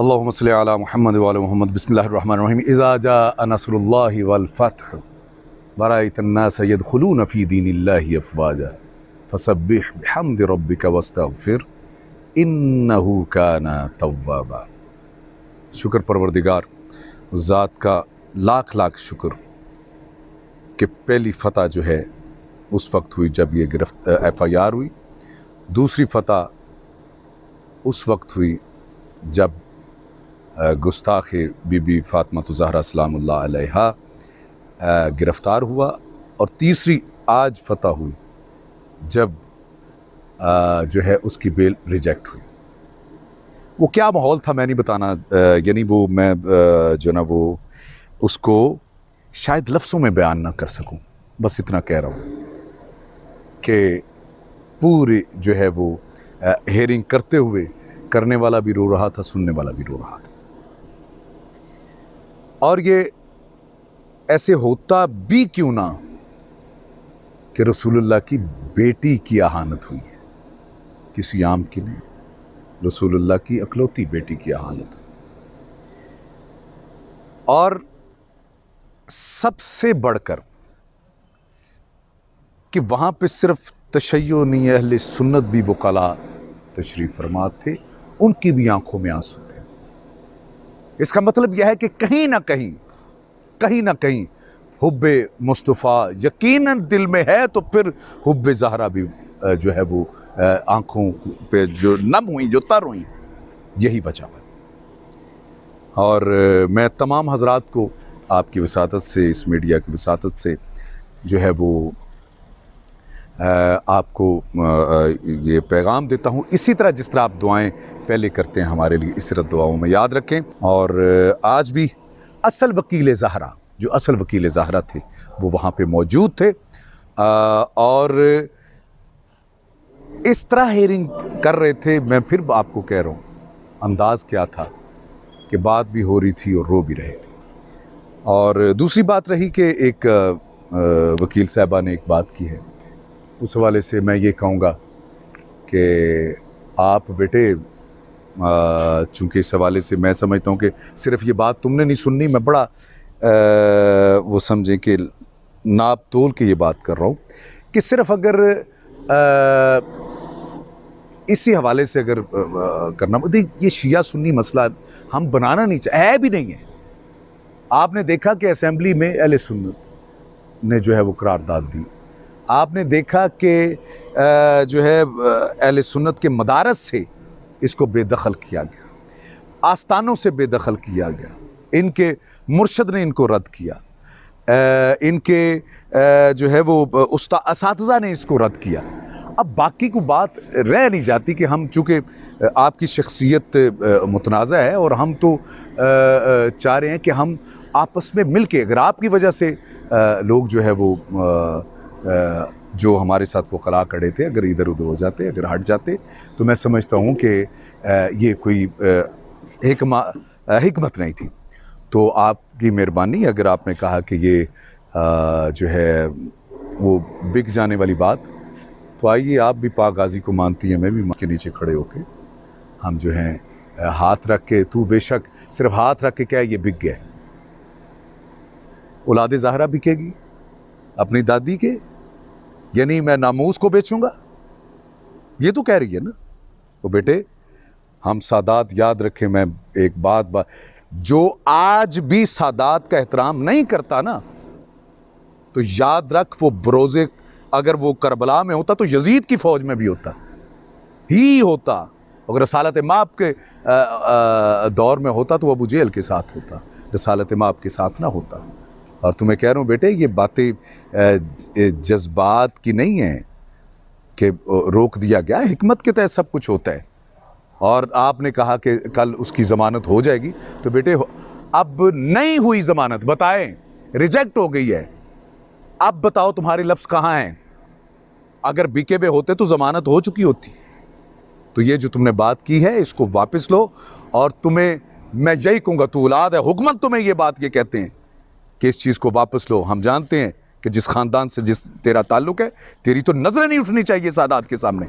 अल्लाम सल महमद वाल महमद बसमीम इज़ाजा अनसल्ला वलफ़त बरा इतना सैद खलू नफ़ी दीन अफवाजा फसब हमद रब का वस्ता फिर इन का ना तवाबा शुक्र परवरदिगार ज़ात का लाख लाख शुक्र कि पहली फ़तह जो है उस वक्त हुई जब ये गिरफ्त एफ़ आई आर हुई दूसरी फ़तह उस वक्त हुई जब गुस्ताख बीबी फ़ातमा तो जहरा सलाम गिरफ़्तार हुआ और तीसरी आज फतह हुई जब uh, जो है उसकी बेल रिजेक्ट हुई वो क्या माहौल था मैं नहीं बताना uh, यानी वो मैं uh, जो ना वो उसको शायद लफ्ज़ों में बयान ना कर सकूं बस इतना कह रहा हूँ कि पूरे जो है वो हेयरिंग करते हुए करने वाला भी रो रहा था सुनने वाला भी रो रहा था और ये ऐसे होता भी क्यों ना कि रसूलुल्लाह की बेटी की अहानत हुई है किसी आम की नहीं रसूलुल्लाह की अकलौती बेटी की अहानत और सबसे बढ़कर कि वहाँ पे सिर्फ तशैयो नहीं अहले सुन्नत भी वो कला तशरीफ़ फरमा थे उनकी भी आंखों में आंसू थे इसका मतलब यह है कि कहीं ना कहीं कहीं ना कहीं हुब मुस्तफ़ा यकीन दिल में है तो फिर हुब जहरा भी जो है वो आँखों पे जो नम हुई जो तर हुई यही वजह है और मैं तमाम हजरात को आपकी वसात से इस मीडिया की वसात से जो है वो आपको ये पैगाम देता हूँ इसी तरह जिस तरह आप दुआएं पहले करते हैं हमारे लिए इस तरह दुआओं में याद रखें और आज भी असल वकील जहरा जो असल वकील जहरा थे वो वहाँ पे मौजूद थे और इस तरह हेरिंग कर रहे थे मैं फिर आपको कह रहा हूँ अंदाज़ क्या था कि बात भी हो रही थी और रो भी रहे थे और दूसरी बात रही कि एक वकील साहबा ने एक बात की है उस हवाले से मैं ये कहूँगा कि आप बेटे चूँकि इस हवाले से मैं समझता हूँ कि सिर्फ ये बात तुमने नहीं सुननी मैं बड़ा आ, वो समझें कि नाप तोल के ये बात कर रहा हूँ कि सिर्फ अगर आ, इसी हवाले से अगर आ, करना देख ये शिया सुन्नी मसला हम बनाना नहीं चाहे है भी नहीं है आपने देखा कि असम्बली में अल सुन्नत ने जो है वो करारदाद दी आपने देखा कि जो है अहल सुन्नत के मदारस से इसको बेदखल किया गया आस्थानों से बेदखल किया गया इनके मुर्शद ने इनको रद्द किया आ, इनके आ, जो है वो उस्ता ने इसको रद्द किया अब बाकी को बात रह नहीं जाती कि हम चूँकि आपकी शख्सियत मतनाज़ा है और हम तो चाह रहे हैं कि हम आपस में मिल के अगर आपकी वजह से लोग जो है वो जो हमारे साथ वो कला खड़े थे अगर इधर उधर हो जाते अगर हट जाते तो मैं समझता हूँ कि ये कोई हमत नहीं थी तो आपकी मेहरबानी अगर आपने कहा कि ये जो है वो बिक जाने वाली बात तो आइए आप भी पाक गाजी को मानती हैं मैं भी के नीचे खड़े होके हम जो हैं हाथ रख के तू बेशक सिर्फ हाथ रख के क्या ये बिक गए औलाद ज़ाहरा बिकेगी अपनी दादी के यानी मैं नामूस को बेचूंगा ये तो कह रही है ना तो बेटे हम सादात याद रखें मैं एक बात बा... जो आज भी सादात का एहतराम नहीं करता ना तो याद रख वो बरोज़े अगर वो करबला में होता तो यजीद की फ़ौज में भी होता ही होता अगर रसालत माप के आ, आ, दौर में होता तो वह अबू जेल के साथ होता रसालत माप के साथ ना होता और तुम्हें कह रहा हूँ बेटे ये बातें जज्बात की नहीं हैं कि रोक दिया गया हमत के तहत सब कुछ होता है और आपने कहा कि कल उसकी ज़मानत हो जाएगी तो बेटे अब नहीं हुई ज़मानत बताएं रिजेक्ट हो गई है अब बताओ तुम्हारे लफ्ज़ कहाँ हैं अगर बिके हुए होते तो ज़मानत हो चुकी होती तो ये जो तुमने बात की है इसको वापस लो और तुम्हें मैं यही कहूँगा तो औलाद है हुकमत तुम्हें ये बात ये कहते हैं कि इस चीज़ को वापस लो हम जानते हैं कि जिस ख़ानदान से जिस तेरा ताल्लुक है तेरी तो नज़रें नहीं उठनी चाहिए सादात के सामने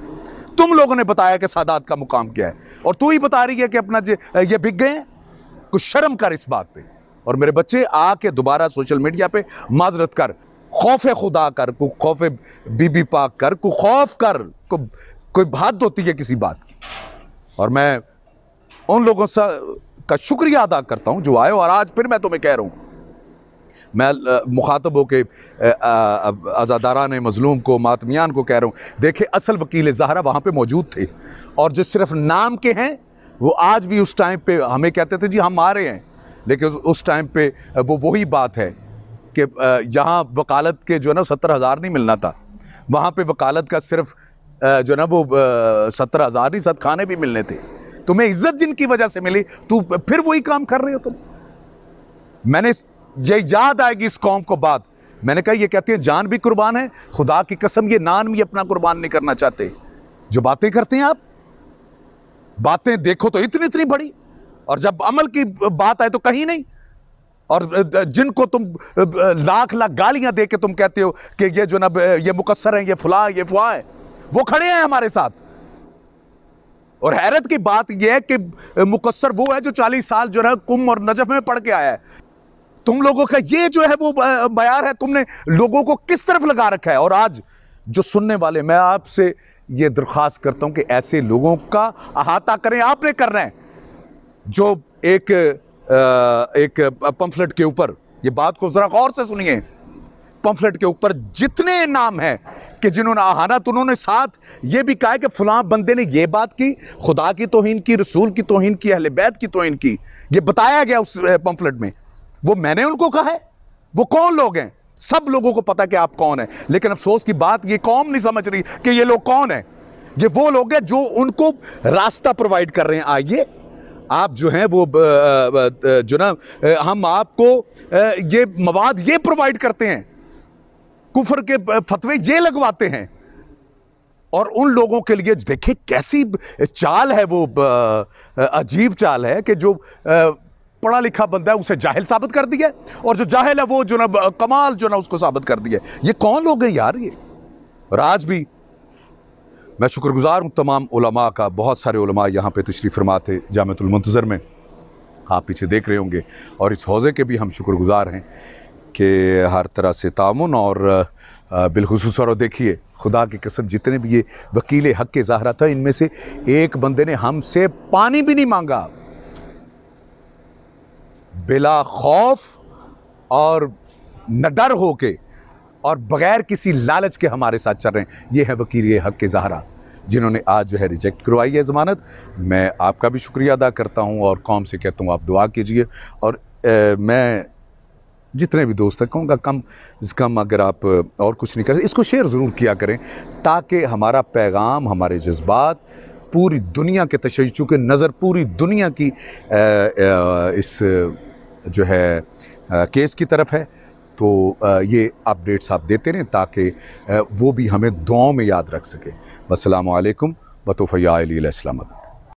तुम लोगों ने बताया कि सादात का मुकाम क्या है और तू ही बता रही है कि अपना ये बिक गए कुछ शर्म कर इस बात पर और मेरे बच्चे आके दोबारा सोशल मीडिया पे माजरत कर खौफ खुदा कर को खौफ बीबी पाक कर को खौफ कर को कोई बात होती है किसी बात की और मैं उन लोगों से का शुक्रिया अदा करता हूँ जो आए और आज फिर मैं तुम्हें कह रहा हूँ मैं मुखातब होकर होके ने मज़लूम को मातमियान को कह रहा हूँ देखे असल वकील जहरा वहाँ पर मौजूद थे और जो सिर्फ नाम के हैं वो आज भी उस टाइम पर हमें कहते थे जी हम आ रहे हैं लेकिन उस टाइम पर वो वही बात है कि यहाँ वकालत के जो है ना सत्तर हज़ार नहीं मिलना था वहाँ पर वकालत का सिर्फ जो है ना वो सत्तर हज़ार नहीं सत खाने भी मिलने थे तुम्हें इज्जत जिनकी वजह से मिली तू फिर वही काम कर रहे हो तुम मैंने ये याद आएगी इस कौम को बात मैंने कहा ये कहते हैं जान भी कुर्बान है खुदा की कसम ये नान भी अपना कुर्बान नहीं करना चाहते जो बातें करते हैं आप बातें देखो तो इतनी इतनी बड़ी और जब अमल की बात आए तो कहीं नहीं और जिनको तुम लाख लाख गालियां दे के तुम कहते हो कि ये जो ना ये मुकसर हैं ये फुला ये फुआ है वो खड़े हैं हमारे साथ और हैरत की बात यह है कि मुकसर वो है जो 40 साल जो है कुम और नजफ में पढ़ के आया है तुम लोगों का ये जो है वो बयार है तुमने लोगों को किस तरफ लगा रखा है और आज जो सुनने वाले मैं आपसे ये दरख्वास्त करता हूं कि ऐसे लोगों का अहाता करें आपने करना है जो एक एक पंफलेट के ऊपर ये बात को ज़रा गौर से सुनिए पंफलेट के ऊपर जितने नाम हैं कि जिन्होंने आहाना तो उन्होंने साथ ये भी कहा कि फलां बंदे ने ये बात की खुदा की तोहन की रसूल की तोहन की अहल बैत की तोहन की ये बताया गया उस पंफलेट में वो मैंने उनको कहा है वो कौन लोग हैं सब लोगों को पता कि आप कौन हैं लेकिन अफसोस की बात ये कौम नहीं समझ रही कि ये लोग कौन हैं ये वो लोग हैं जो उनको रास्ता प्रोवाइड कर रहे हैं आइए आप जो हैं वो जो ना हम आपको ये मवाद ये प्रोवाइड करते हैं कुफर के फतवे ये लगवाते हैं और उन लोगों के लिए देखिए कैसी चाल है वो अजीब चाल है कि जो पढ़ा लिखा बंदा है उसे जाहिल साबित कर दिया और जो जाहिल है वो जो ना कमाल जो ना उसको साबित कर दिया ये कौन लोग हैं यार ये और आज भी मैं शुक्रगुजार हूँ तमाम उलमा का बहुत सारे उलमा यहाँ पे तशरीफ़ फरमा थे जामतुलमंतज़र में आप पीछे देख रहे होंगे और इस हौज़े के भी हम शुक्रगुजार हैं कि हर तरह से ताउन और बिलखसूस और देखिए खुदा की कसम जितने भी ये वकील हक के ज़ाहरा था इनमें से एक बंदे ने हमसे पानी भी नहीं मांगा बिला खौफ और न डर हो के और बग़ैर किसी लालच के हमारे साथ चल रहे हैं ये है वकील हक के जहरा जिन्होंने आज जो है रिजेक्ट करवाई है ज़मानत मैं आपका भी शुक्रिया अदा करता हूँ और कौम से कहता हूँ आप दुआ कीजिए और ए, मैं जितने भी दोस्त हैं कहूँगा कम से कम अगर आप और कुछ नहीं कर सकते इसको शेयर ज़रूर किया करें ताकि हमारा पैगाम हमारे जज्बात पूरी दुनिया के तशद चूँकि नज़र पूरी दुनिया की इस जो है केस की तरफ है तो ये अपडेट्स आप देते रहें ताकि वो भी हमें दुआओं में याद रख सकें बसलाम बतोफ़या अली